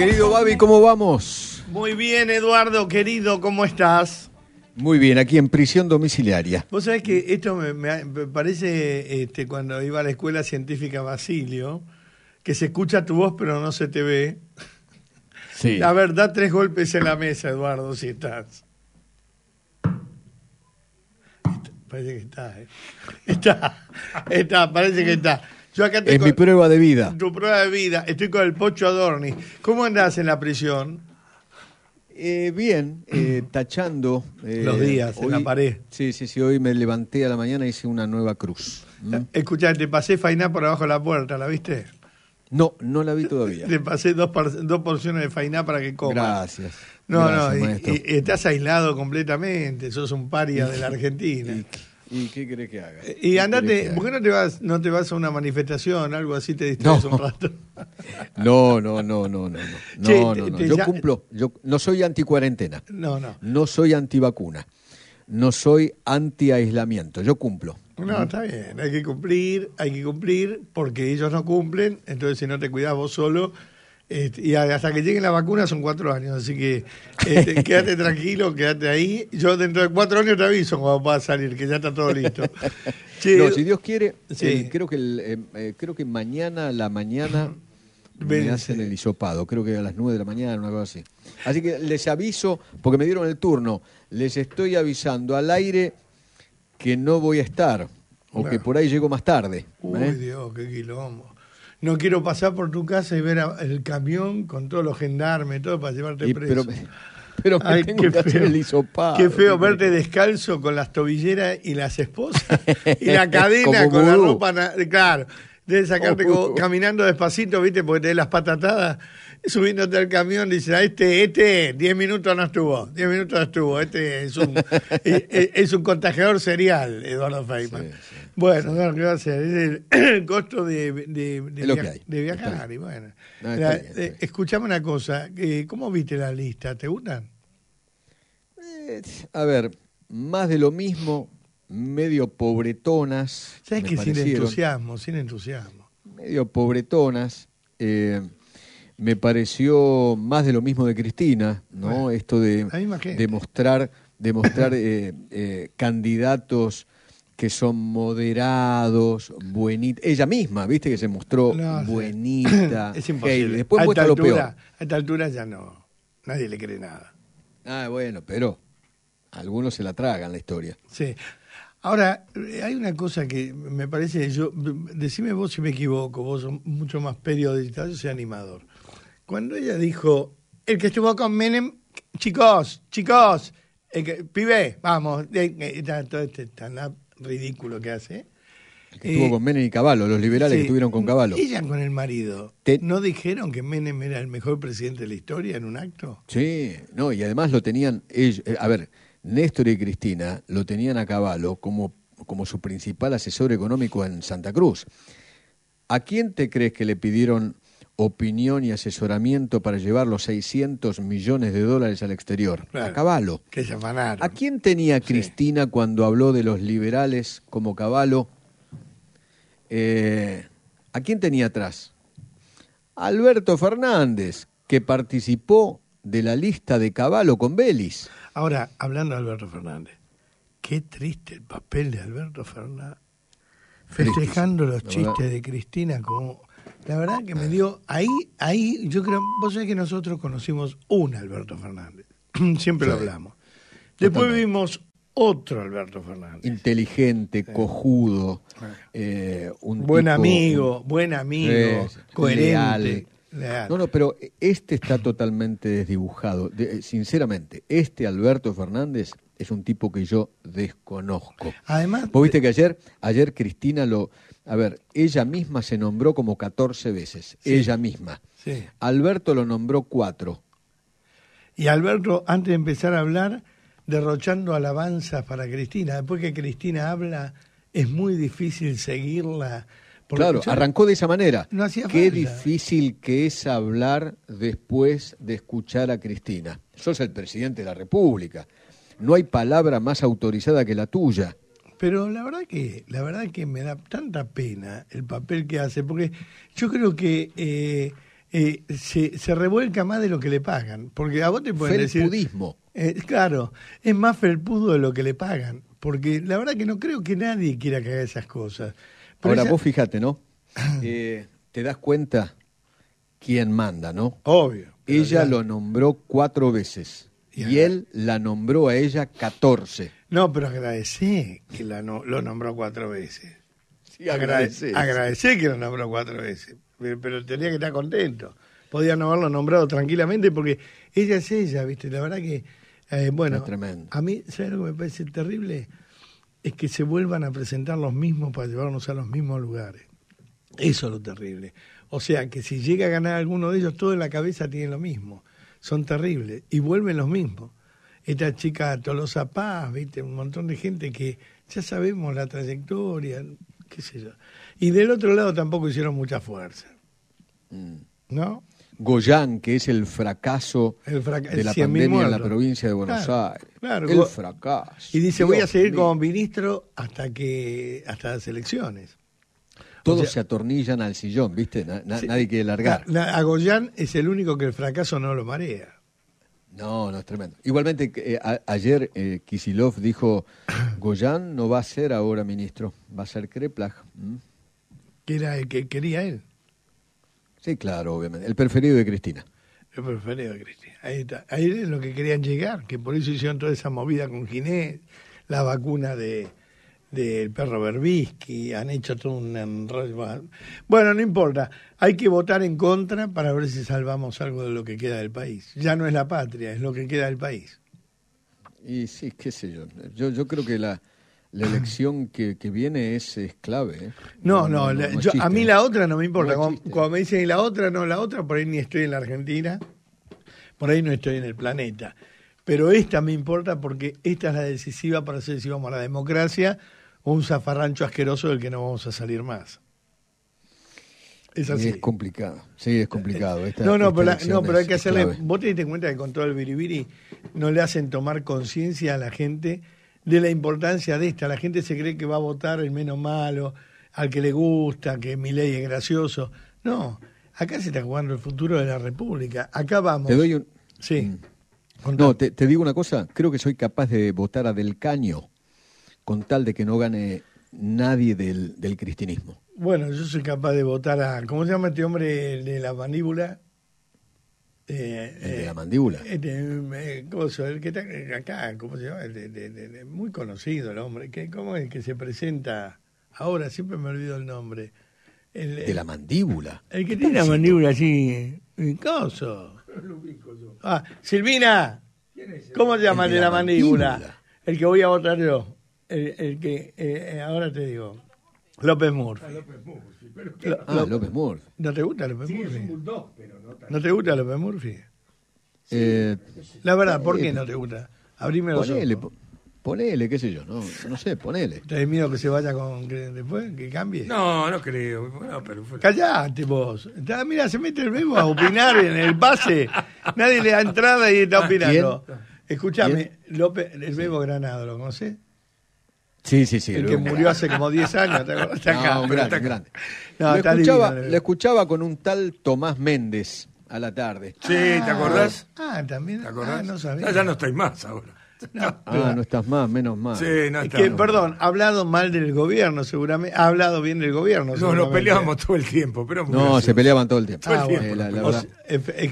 Querido Babi, ¿cómo vamos? Muy bien, Eduardo, querido, ¿cómo estás? Muy bien, aquí en prisión domiciliaria. Vos sabés que esto me, parece este, cuando iba a la escuela científica Basilio, que se escucha tu voz pero no se te ve. Sí. La verdad, tres golpes en la mesa, Eduardo, si estás. Parece que está, eh. Está, está, parece que está es mi prueba de vida. Tu prueba de vida. Estoy con el Pocho Adorni. ¿Cómo andás en la prisión? Eh, bien, eh, tachando. Eh, Los días, en la pared. Sí, sí, sí. Hoy me levanté a la mañana y hice una nueva cruz. ¿Mm? te pasé fainá por abajo de la puerta, ¿la viste? No, no la vi todavía. Te pasé dos, porciones de fainá para que comas. Gracias. No, no, estás aislado completamente, sos un paria de la Argentina. ¿Y qué querés que haga? Y andate, ¿por qué no te vas, no te vas a una manifestación, algo así te distraes un rato? No, no, no, no, no, no. no, Yo cumplo, yo no soy anticuarentena. No, no. No soy antivacuna. No soy anti aislamiento, yo cumplo. No, está bien, hay que cumplir, hay que cumplir, porque ellos no cumplen, entonces si no te cuidas vos solo, y hasta que llegue la vacuna son cuatro años, así que este, quédate tranquilo, quédate ahí. Yo dentro de cuatro años te aviso cuando va a salir, que ya está todo listo. no, si Dios quiere, eh, creo, que eh, eh, creo que mañana la mañana me hacen el hisopado, creo que a las nueve de la mañana, una cosa así. Así que les aviso, porque me dieron el turno, les estoy avisando al aire que no voy a estar, o que por ahí llego más tarde. Uy, Dios, qué quilombo no quiero pasar por tu casa y ver el camión con todos los gendarmes, todo para llevarte preso. Pero, qué que feo. el Qué feo verte descalzo con las tobilleras y las esposas y la cadena con la ropa. Claro, debes sacarte caminando despacito, ¿viste? Porque de las patatadas subiéndote al camión, dice, ah, este, este, 10 minutos no estuvo, 10 minutos no estuvo, este es un, eh, eh, es, un contagiador serial, Eduardo Feynman. bueno, gracias. Es el, costo de, de, de, viajar. Y bueno. Eh, escuchame una cosa, ¿cómo viste la lista? ¿Te gustan? a ver, más de lo mismo, medio pobretonas. ¿Sabes que sin entusiasmo, sin entusiasmo? Medio pobretonas. Eh, me pareció más de lo mismo de Cristina, ¿no? Esto de, demostrar demostrar eh, eh, candidatos que son moderados, buenitos. Ella misma, viste que se mostró buenita. Es imposible. después a esta, altura, lo peor. altura ya no. Nadie le cree nada. Ah, bueno, pero algunos se la tragan la historia. Sí. Ahora, hay una cosa que me parece, yo, decime vos si me equivoco, vos sos mucho más periodista, yo soy animador. Cuando ella dijo, el que estuvo con Menem, chicos, chicos, el que, pibe, vamos, todo este tan ridículo que hace. El que estuvo con Menem y Caballo, los liberales que estuvieron con Caballo. Ella con el marido. ¿No dijeron que Menem era el mejor presidente de la historia en un acto? Sí, no, y además lo tenían ellos. Eh, a ver, Néstor y Cristina lo tenían a Caballo como, como su principal asesor económico en Santa Cruz. ¿A quién te crees que le pidieron opinión y asesoramiento para llevar los 600 millones de dólares al exterior. a Caballo. ¿A quién tenía Cristina cuando habló de los liberales como Caballo? Eh, ¿A quién tenía atrás? Alberto Fernández, que participó de la lista de Caballo con Vélez. Ahora, hablando de Alberto Fernández, qué triste el papel de Alberto Fernández. Festejando los chistes de Cristina como la verdad que me dio, ahí, ahí, yo creo, vos sabés que nosotros conocimos un Alberto Fernández, siempre lo hablamos. Después vimos otro Alberto Fernández. Inteligente, cojudo, ah. eh, un buen amigo, buen amigo, coherente. No, no, pero este está totalmente desdibujado. sinceramente, este Alberto Fernández es un tipo que yo desconozco. Además. Vos viste eh, que ayer, ayer Cristina lo. A ver, ella misma se nombró como 14 veces. ella misma. Sí. Alberto lo nombró cuatro. Y Alberto, antes de empezar a hablar, derrochando alabanzas para Cristina. Después que Cristina habla, es muy difícil seguirla. claro, arrancó de esa manera. No hacía Qué difícil que es hablar después de escuchar a Cristina. Sos el presidente de la República no hay palabra más autorizada que la tuya. Pero la verdad que, la verdad que me da tanta pena el papel que hace, porque yo creo que eh, eh, se, revuelca más de lo que le pagan. Porque a vos te pueden Felpudismo. Eh, claro, es más felpudo de lo que le pagan. Porque la verdad que no creo que nadie quiera que haga esas cosas. Ahora, vos fíjate, ¿no? te das cuenta quién manda, ¿no? Obvio. Ella lo nombró cuatro veces. Y, él la nombró a ella 14. No, pero agradecí que la no, lo nombró cuatro veces. Sí, Agradecí que lo nombró cuatro veces. Pero, tenía que estar contento. Podía no haberlo nombrado tranquilamente porque ella es ella, ¿viste? La verdad que, eh, bueno, a mí, ¿sabes lo que me parece terrible? Es que se vuelvan a presentar los mismos para llevarnos a los mismos lugares. Eso es lo terrible. O sea, que si llega a ganar alguno de ellos, todo en la cabeza tiene lo mismo son terribles. Y vuelven los mismos. Esta chica Tolosa Paz, ¿viste? un montón de gente que ya sabemos la trayectoria, qué sé yo. Y del otro lado tampoco hicieron mucha fuerza. Mm. ¿No? Goyán, que es el fracaso de la pandemia en la provincia de Buenos Aires. el fracaso. Y dice, voy a seguir como ministro hasta que hasta las elecciones. Todos se atornillan al sillón, ¿viste? nadie quiere largar. A goyán es el único que el fracaso no lo marea. No, no, es tremendo. Igualmente, eh, ayer eh, Kisilov dijo, Goyán no va a ser ahora ministro, va a ser Kreplach. ¿Qué ¿Mm? Que era el que quería él. Sí, claro, obviamente. El preferido de Cristina. El preferido de Cristina. Ahí está. Ahí es lo que querían llegar, que por eso hicieron toda esa movida con Ginés, la vacuna de, del perro Berbisky, han hecho todo un enrollo. Bueno, no importa, hay que votar en contra para ver si salvamos algo de lo que queda del país. Ya no es la patria, es lo que queda del país. Y sí, qué sé yo. Yo, creo que la, la elección que, que viene es, es clave. ¿eh? No, no, a mí la otra no me importa. Cuando, me dicen la otra, no, la otra, por ahí ni estoy en la Argentina, por ahí no estoy en el planeta. Pero esta me importa porque esta es la decisiva para saber si vamos a la democracia un zafarrancho asqueroso del que no vamos a salir más. Es así. complicado, sí, es complicado. no, no, pero, hay que hacerle... Vos te diste cuenta que con todo el biribiri no le hacen tomar conciencia a la gente de la importancia de esta. La gente se cree que va a votar el menos malo, al que le gusta, que mi ley es gracioso. No, acá se está jugando el futuro de la República. Acá vamos. Te doy un... Sí. Mm. No, te, te digo una cosa, creo que soy capaz de votar a Del Caño con tal de que no gane nadie del, del cristianismo. Bueno, yo soy capaz de votar a. ¿Cómo se llama este hombre de la mandíbula? el de la mandíbula. el que está acá? ¿Cómo se llama? muy conocido el hombre. Que, ¿Cómo es el que se presenta ahora? Siempre me olvido el nombre. de la mandíbula. El que tiene la mandíbula así. Eh, Coso. Ah, Silvina. ¿Quién ¿Cómo se llama el de, la, mandíbula? El que voy a votar yo el, que eh, eh, ahora te digo. López Murphy. Ah, López Murphy. Ah, ¿No te gusta López Murphy? no, te gusta López Murphy? Eh, la verdad, ¿por eh, qué no te gusta? Abrime los ponele, ojos. Ponele, qué sé yo, no, no sé, ponele. ¿Tenés miedo que se vaya con después, que cambie? No, no creo. pero Callate vos. mira, se mete el Bebo a opinar en el pase. Nadie le da entrada y está ah, opinando. Escúchame, López, el Bebo Granado, ¿lo conocés? Sí, sí, sí. El que murió hace como 10 años. Está acá, un está grande. No, escuchaba, escuchaba con un tal Tomás Méndez a la tarde. Sí, ¿te acordás? Ah, ah también. ¿Te acordás? Ah, no sabía. Ya, no estáis más ahora. No, ah, no estás más, menos mal. Sí, no que, perdón, ha hablado mal del gobierno, seguramente. Ha hablado bien del gobierno. No, nos peleábamos todo el tiempo. Pero no, se peleaban todo el tiempo.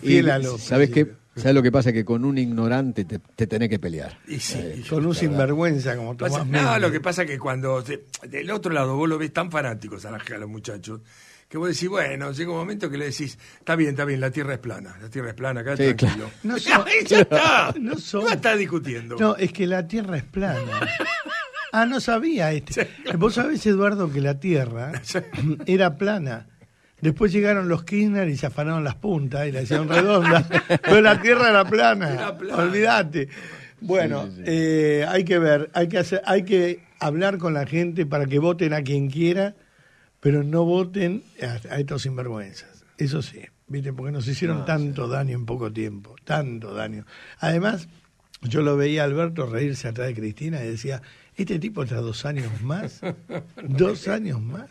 fiel a los ¿Sabes qué? ¿Sabes lo que pasa? Que con un ignorante te, tenés que pelear. Y sí, eh, con un sinvergüenza como tú. No, lo que pasa es que cuando del otro lado vos lo ves tan fanático a, los muchachos, que vos decís, bueno, llega un momento que le decís, está bien, está bien, la tierra es plana, la tierra es plana, acá tranquilo. No ya está, no está discutiendo. No, es que la tierra es plana. Ah, no sabía este. Vos sabés, Eduardo, que la tierra era plana Después llegaron los Kirchner y se afanaron las puntas y la hicieron redonda. Pero la tierra era plana. Olvídate. Bueno, eh, hay que ver, hay que hacer, hay que hablar con la gente para que voten a quien quiera, pero no voten a, estos sinvergüenzas. Eso sí, viste, porque nos hicieron tanto daño en poco tiempo, tanto daño. Además, yo lo veía a Alberto reírse atrás de Cristina y decía, este tipo está dos años más, dos años más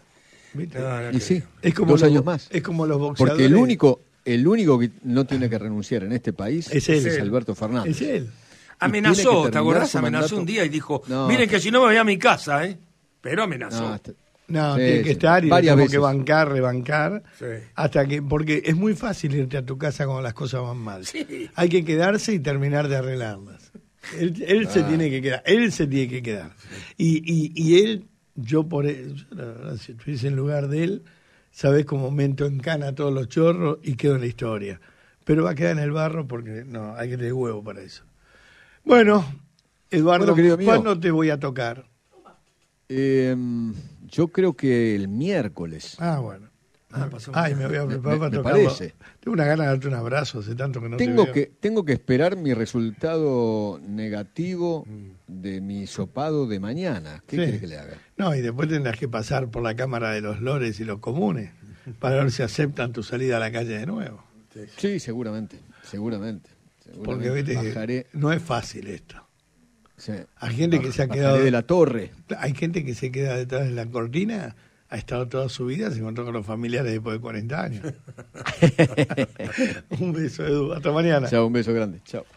sí, es como dos años más. Es como los Porque el único, el único que no tiene que renunciar en este país es, él. es Alberto Fernández. Es él. Amenazó, ¿te acordás? Amenazó un día y dijo, miren que si no me voy a mi casa, ¿eh? Pero amenazó. No, tiene que estar y varias que bancar, rebancar, hasta que, porque es muy fácil irte a tu casa cuando las cosas van mal. Hay que quedarse y terminar de arreglarlas. Él, se ah. tiene que quedar, él se tiene que quedar. Y, y, y él yo por e, si estuviese en lugar de él, sabes cómo mento en cana todos los chorros y quedo en la historia. Pero va a quedar en el barro porque no, hay que tener huevo para eso. Bueno, Eduardo, ¿cuándo te voy a tocar? Em, yo creo que el miércoles. Ah, bueno. Ah, ay, me voy a preparar para Tengo una gana de darte un abrazo, hace tanto que no tengo te veo. Que, tengo que esperar mi resultado negativo mm. de mi sopado de mañana. ¿Qué que le haga? No, y después tendrás que pasar por la Cámara de los Lores y los Comunes para ver si aceptan tu salida a la calle de nuevo. Sí, seguramente, seguramente. Porque no es fácil esto. Hay gente que se ha quedado... de la torre. Hay gente que se queda detrás de la cortina ha estado toda su vida, se encontró con los familiares después de 40 años. un beso, Edu. Hasta mañana. Chao, un beso grande. Chao.